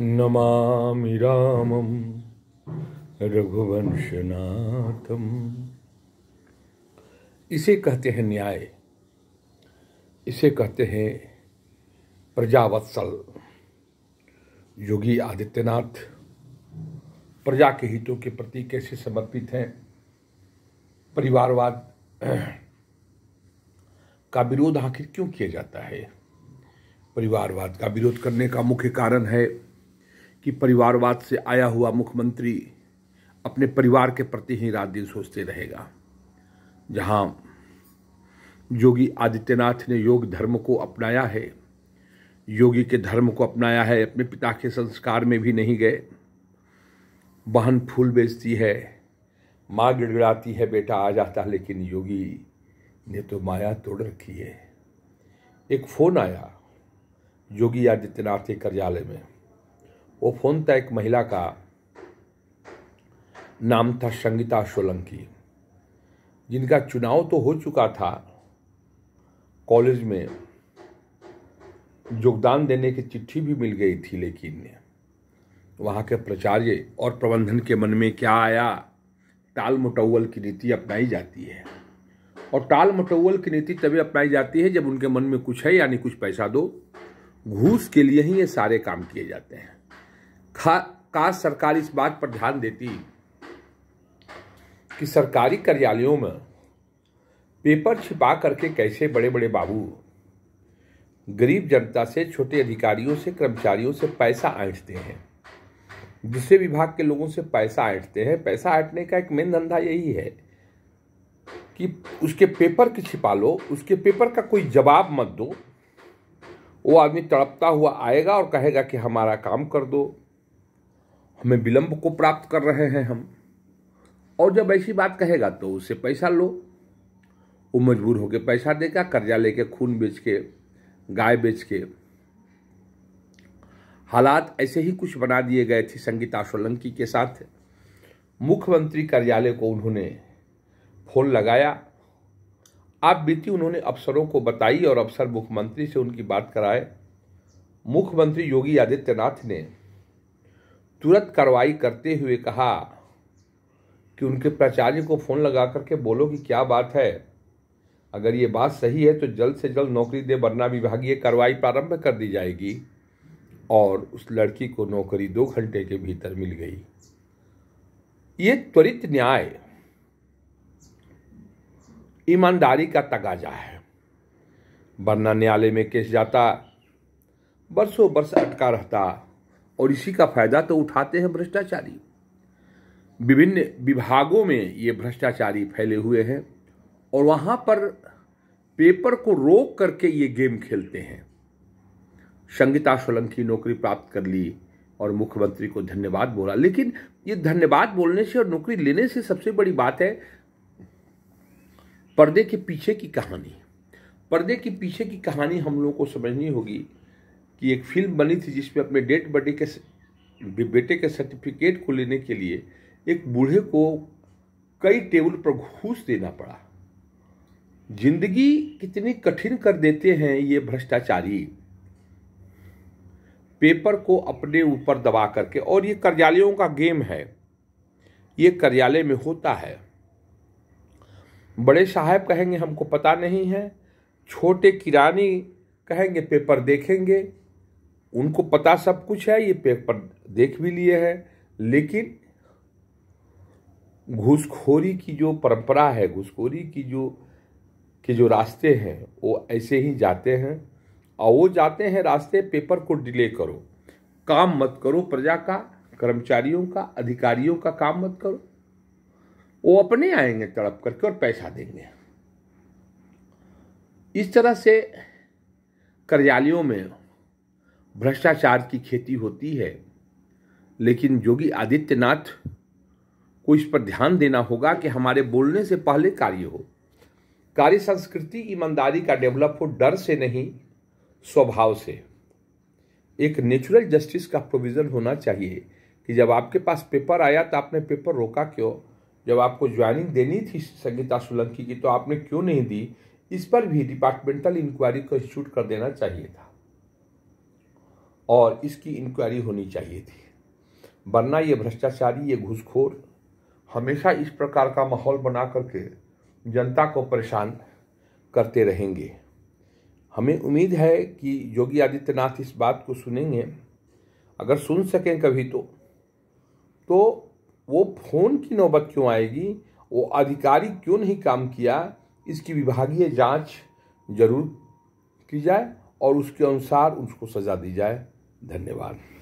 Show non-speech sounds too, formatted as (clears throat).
नमामि रामं रघुवंशनाथम इसे कहते हैं न्याय इसे कहते हैं प्रजावत्सल योगी आदित्यनाथ प्रजा के हितों के प्रति कैसे समर्पित हैं परिवारवाद (clears throat) का विरोध आखिर क्यों किया जाता है परिवारवाद का विरोध करने का मुख्य कारण है कि परिवारवाद से आया हुआ मुख्यमंत्री अपने परिवार के प्रति ही रात दिन सोचते रहेगा जहां योगी आदित्यनाथ ने योग धर्म को अपनाया है योगी के धर्म को अपनाया है अपने पिता के संस्कार में भी नहीं गए बहन फूल बेचती है माँ गिड़गिड़ाती है बेटा आ जाता लेकिन योगी ने तो माया तोड़ रखी है एक फ़ोन आया योगी आदित्यनाथ के कार्यालय में वो फ़ोन था एक महिला का नाम था संगीता सोलंकी जिनका चुनाव तो हो चुका था कॉलेज में योगदान देने की चिट्ठी भी मिल गई थी लेकिन वहाँ के प्राचार्य और प्रबंधन के मन में क्या आया टाल मटौल की नीति अपनाई जाती है और टाल मटौल की नीति तभी अपनाई जाती है जब उनके मन में कुछ है यानी कुछ पैसा दो घूस के लिए ही ये सारे काम किए जाते हैं खा काश सरकार इस बात पर ध्यान देती कि सरकारी कार्यालयों में पेपर छिपा करके कैसे बड़े बड़े बाबू गरीब जनता से छोटे अधिकारियों से कर्मचारियों से पैसा ऐंठते हैं दूसरे विभाग के लोगों से पैसा ऐंठते हैं पैसा ऐंठने का एक मेन धंधा यही है कि उसके पेपर की छिपा लो उसके पेपर का कोई जवाब मत दो वो आदमी तड़पता हुआ आएगा और कहेगा कि हमारा काम कर दो हमें विलंब को प्राप्त कर रहे हैं हम और जब ऐसी बात कहेगा तो उससे पैसा लो वो मजबूर होकर पैसा देगा कर्जा लेके खून बेच के गाय बेच के हालात ऐसे ही कुछ बना दिए गए थे संगीता सोलंकी के साथ मुख्यमंत्री कार्यालय को उन्होंने फोन लगाया आप बीती उन्होंने अफसरों को बताई और अफसर मुख्यमंत्री से उनकी बात कराए मुख्यमंत्री योगी आदित्यनाथ ने तुरंत कार्रवाई करते हुए कहा कि उनके प्राचार्य को फ़ोन लगा करके बोलो कि क्या बात है अगर ये बात सही है तो जल्द से जल्द नौकरी दे वरना विभागीय कार्रवाई प्रारंभ कर दी जाएगी और उस लड़की को नौकरी दो घंटे के भीतर मिल गई ये त्वरित न्याय ईमानदारी का तगाजा है वरना न्यायालय में केस जाता बरसों बरस अटका रहता और इसी का फायदा तो उठाते हैं भ्रष्टाचारी विभिन्न विभागों में ये भ्रष्टाचारी फैले हुए हैं और वहाँ पर पेपर को रोक करके ये गेम खेलते हैं संगीता सोलंकी नौकरी प्राप्त कर ली और मुख्यमंत्री को धन्यवाद बोला लेकिन ये धन्यवाद बोलने से और नौकरी लेने से सबसे बड़ी बात है पर्दे के पीछे की कहानी पर्दे के पीछे की कहानी हम लोगों को समझनी होगी कि एक फिल्म बनी थी जिसमें अपने डेड बॉडी के बेटे के सर्टिफिकेट को लेने के लिए एक बूढ़े को कई टेबल पर घूस देना पड़ा जिंदगी कितनी कठिन कर देते हैं ये भ्रष्टाचारी पेपर को अपने ऊपर दबा करके और ये कार्यालयों का गेम है ये कार्यालय में होता है बड़े साहब कहेंगे हमको पता नहीं है छोटे किरानी कहेंगे पेपर देखेंगे उनको पता सब कुछ है ये पेपर देख भी लिए है लेकिन घुसखोरी की जो परंपरा है घुसखोरी की जो के जो रास्ते हैं वो ऐसे ही जाते हैं और वो जाते हैं रास्ते पेपर को डिले करो काम मत करो प्रजा का कर्मचारियों का अधिकारियों का काम मत करो वो अपने आएंगे तड़प करके और पैसा देंगे इस तरह से कार्यालयों में भ्रष्टाचार की खेती होती है लेकिन योगी आदित्यनाथ को इस पर ध्यान देना होगा कि हमारे बोलने से पहले कार्य हो कार्य संस्कृति ईमानदारी का डेवलप हो डर से नहीं स्वभाव से एक नेचुरल जस्टिस का प्रोविज़न होना चाहिए कि जब आपके पास पेपर आया तो आपने पेपर रोका क्यों जब आपको ज्वाइनिंग देनी थी संगीता सोलंकी की तो आपने क्यों नहीं दी इस पर भी डिपार्टमेंटल इंक्वायरी को इंस्टीट्यूट कर देना चाहिए था और इसकी इंक्वायरी होनी चाहिए थी वरना ये भ्रष्टाचारी ये घुसखोर हमेशा इस प्रकार का माहौल बना करके जनता को परेशान करते रहेंगे हमें उम्मीद है कि योगी आदित्यनाथ इस बात को सुनेंगे अगर सुन सकें कभी तो तो वो फ़ोन की नौबत क्यों आएगी वो अधिकारी क्यों नहीं काम किया इसकी विभागीय जांच जरूर की जाए और उसके अनुसार उसको सज़ा दी जाए धन्यवाद